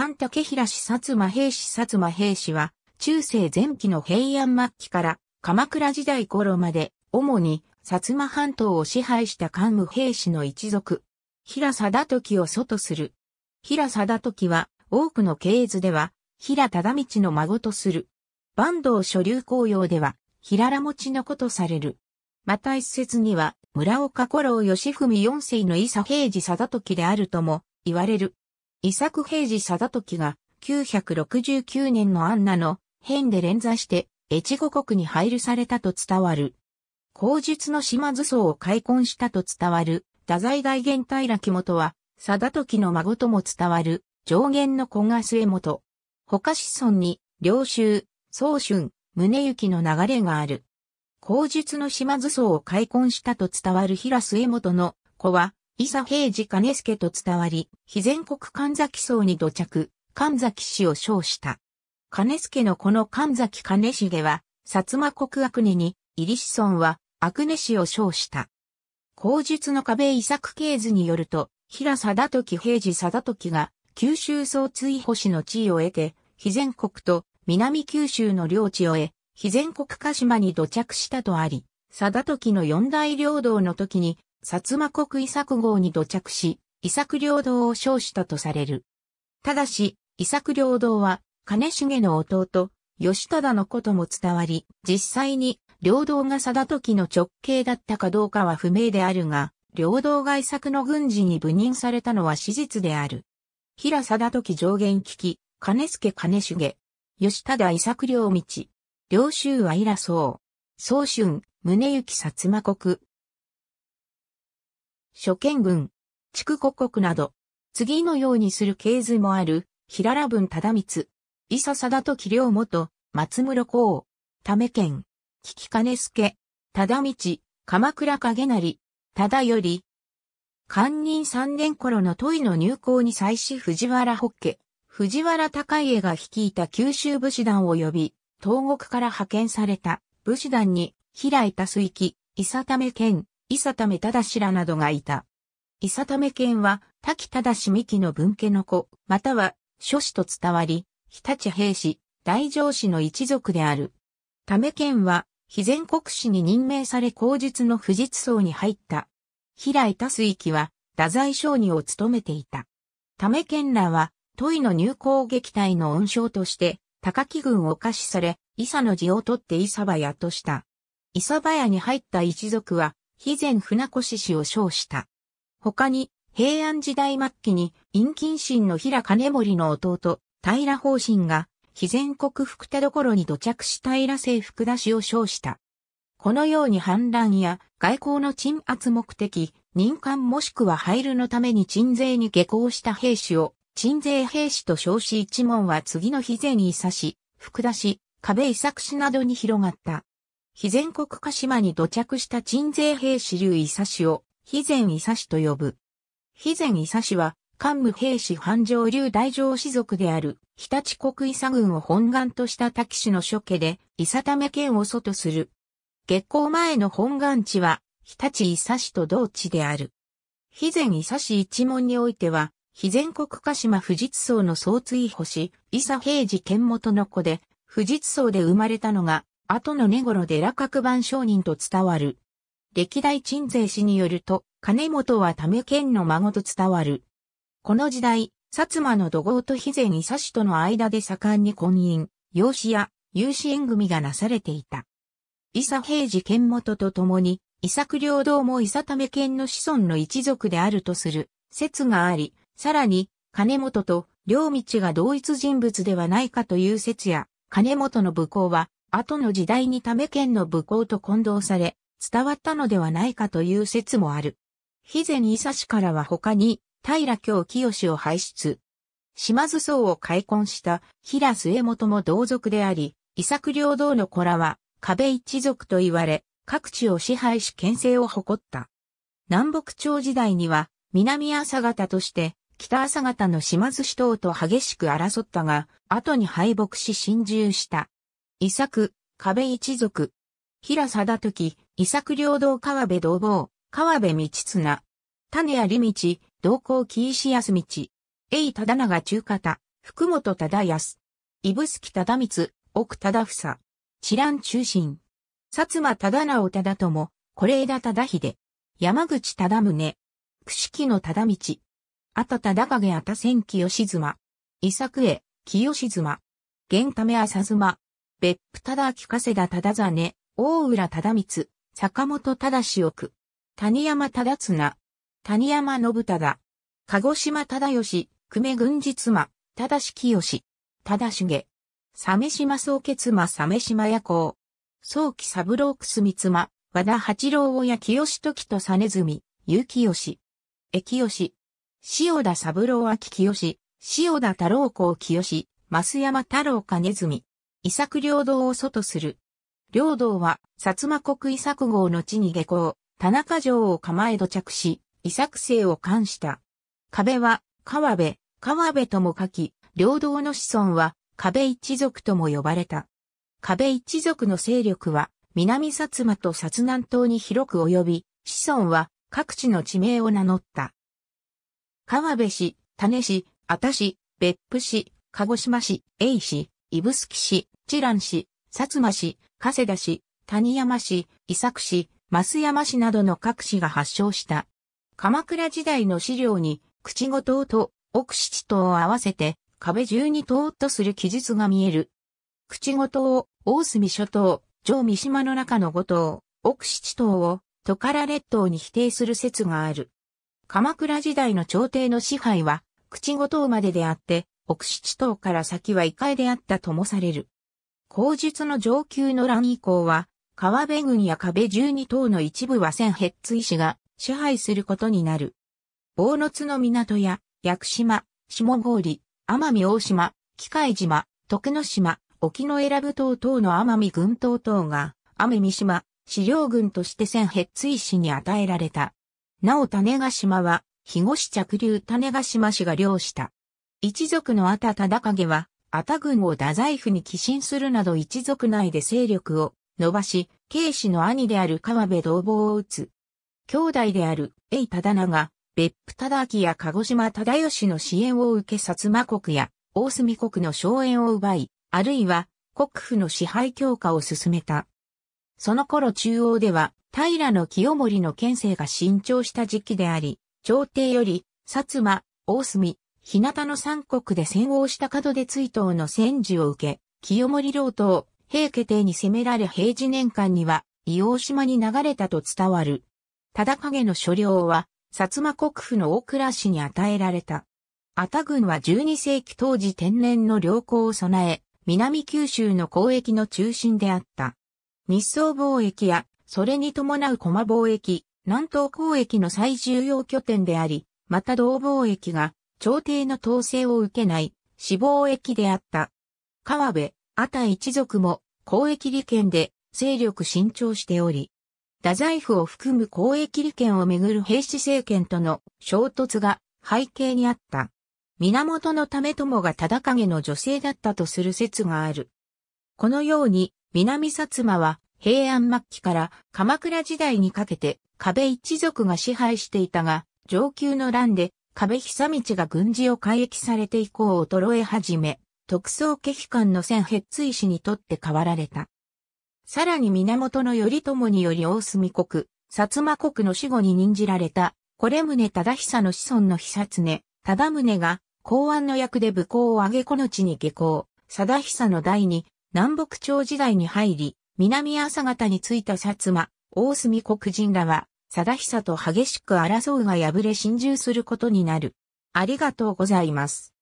関竹平氏薩摩兵士薩摩兵士は、中世前期の平安末期から鎌倉時代頃まで、主に薩摩半島を支配した桓武兵士の一族、平貞時を祖とする。平貞時は、多くの系図では、平忠道の孫とする。坂東所流公用では、平良持ちの子とされる。また一説には、村岡五郎義文四世の伊佐平治貞時であるとも、言われる。伊作平治貞時が969年のアンナの変で連座して越後国に配慮されたと伝わる。口述の島津荘を開墾したと伝わる太宰大元平木元は貞時の孫とも伝わる上元の古賀末元。他子孫に領州、宗春、宗行の流れがある。口述の島津荘を開墾したと伝わる平末元の子は伊佐平治兼助と伝わり、非全国神崎荘に土着、神崎氏を称した。金助のこの神崎金重は、薩摩国悪根に、入子孫は、悪根氏を称した。口述の壁伊作系図によると、平貞時平治貞時が、九州総追捕士の地位を得て、非全国と南九州の領地を得、非全国鹿島に土着したとあり、貞時の四大領土の時に、薩摩国遺作号に土着し、遺作領土を称したとされる。ただし、遺作領土は、金重の弟、義忠のことも伝わり、実際に、領土が定時の直系だったかどうかは不明であるが、領土外作の軍事に部任されたのは史実である。平定時上限危機、金助金重、吉忠遺作領道、領州は伊良宗、宗春、宗行薩摩国、諸県軍、畜国国など、次のようにする系図もある、平良文忠光、伊佐貞時両元、松室公、為県、聞き金助、忠道、鎌倉影成、忠より、官任三年頃の都井の入港に際し藤原北家、藤原高家が率いた九州武士団を呼び、東国から派遣された武士団に、平井田水木、伊佐為県、伊佐為忠らなどがいた。伊佐為県は、滝忠三木の分家の子、または、諸子と伝わり、日立平氏、大城氏の一族である。為県は、非全国史に任命され口術の富士層に入った。平井多水木は、太宰商人を務めていた。為県らは、都井の入港撃退の恩賞として、高木軍を貸しされ、伊佐の地を取って伊佐屋とした。伊佐屋に入った一族は、肥前船越氏を称した。他に、平安時代末期に、陰近神の平金森の弟、平方針が、肥前国福田所に土着し平政福田氏を称した。このように反乱や外交の鎮圧目的、民間もしくは廃慮のために鎮税に下校した兵士を、鎮税兵士と称し一門は次の肥前伊佐氏、福田氏、壁伊作氏などに広がった。非全国鹿島に土着した鎮西兵士流伊佐氏を、非前伊佐氏と呼ぶ。非前伊佐氏は、官武兵士繁盛流大乗士族である、日立国伊佐軍を本願とした滝氏の諸家で、伊佐め県を祖とする。月光前の本願地は、日立伊佐氏と同地である。非前伊佐氏一門においては、非全国鹿島富士荘の総追捕し、伊佐平治県元の子で、富士荘で生まれたのが、後の根頃寺各番商人と伝わる。歴代鎮西氏によると、金本は為県の孫と伝わる。この時代、薩摩の土豪と肥前伊佐氏との間で盛んに婚姻、養子や養子縁組がなされていた。伊佐平治県元と共に、伊佐領道も伊佐為県の子孫の一族であるとする説があり、さらに、金本と両道が同一人物ではないかという説や、金本の武功は、後の時代にため県の武功と混同され、伝わったのではないかという説もある。肥前伊佐氏からは他に、平京清を輩出。島津荘を開墾した平末元も同族であり、伊作両道の子らは壁一族と言われ、各地を支配し県政を誇った。南北朝時代には、南朝方として、北朝方の島津氏等と激しく争ったが、後に敗北し侵入した。伊作、壁一族。平貞時、伊作領道川辺道坊、川辺道綱。種谷利道、同行木石安道。栄忠長中方、福本忠康。指宿忠光、奥忠房。知覧中心。薩摩忠直忠友、是枝忠秀。山口忠宗。串木の忠道。あた忠影あた千清妻。伊作へ、清妻。源為浅妻。別府忠明加世田忠真、大浦忠光、坂本忠奥、谷山忠綱、谷山信忠、鹿児島忠義、久米軍事妻、忠清、忠重、鮫島宗家妻鮫島夜行、宗期三郎くすみ妻、和田八郎親清時と実住、結清、江清、塩田三郎秋清、塩田太郎公清、増山太郎金住、伊作領道を祖とする。領道は、薩摩国伊作号の地に下校、田中城を構え土着し、伊作生を冠した。壁は、川辺、川辺とも書き、領道の子孫は、壁一族とも呼ばれた。壁一族の勢力は、南薩摩と薩南島に広く及び、子孫は各地の地名を名乗った。川辺市、種市、あた市、別府市、鹿児島市、栄市、指宿市、知覧市、薩摩市、加世田市、谷山市、伊作市、増山市などの各市が発祥した。鎌倉時代の資料に、口五島と奥七島を合わせて、壁十二島とする記述が見える。口五島、大隅諸島、上三島の中の五島、奥七島を、トカラ列島に否定する説がある。鎌倉時代の朝廷の支配は、口五島までであって、奥七島から先は異界であったともされる。口述の上級の乱以降は、川辺郡や壁十二島の一部は千ヘッツ医師が支配することになる。大野津の港や、屋久島、下郡、奄美大島、機械島、徳之島、沖の選ぶ島等の奄美群島等が、奄美島、資料群として千ヘッツ医師に与えられた。なお種ヶ島は、日越着流種ヶ島氏が漁した。一族のあた忠景は、あた軍を太宰府に寄進するなど一族内で勢力を伸ばし、慶氏の兄である川辺同房を打つ。兄弟である、栄忠長、別府忠明や鹿児島忠義の支援を受け薩摩国や大隅国の荘園を奪い、あるいは国府の支配強化を進めた。その頃中央では、平清盛の県政が伸長した時期であり、朝廷より、薩摩、大隅、日向の三国で戦王した角で追悼の戦時を受け、清盛老党、平家邸に攻められ平治年間には、伊王島に流れたと伝わる。忠景の所領は、薩摩国府の大倉氏に与えられた。ア田軍は12世紀当時天然の良好を備え、南九州の交易の中心であった。日相貿易や、それに伴う駒貿易、南東交易の最重要拠点であり、また同貿易が朝廷の統制を受けない死亡役であった。川辺、阿た一族も公益利権で勢力伸長しており、太宰府を含む公益利権をめぐる平氏政権との衝突が背景にあった。源の為もが忠影の女性だったとする説がある。このように、南薩摩は平安末期から鎌倉時代にかけて壁一族が支配していたが、上級の乱で壁久道が軍事を改役されて以降衰え始め、特捜機官の千ヘッツ医にとって変わられた。さらに源頼朝により大隅国、薩摩国の死後に任じられた、これ宗忠久の子孫の久常、忠宗が、公安の役で武功を挙げこの地に下校、貞久の代に、南北朝時代に入り、南朝方に着いた薩摩、大隅国人らは、貞久と激しく争うが敗れ心中することになる。ありがとうございます。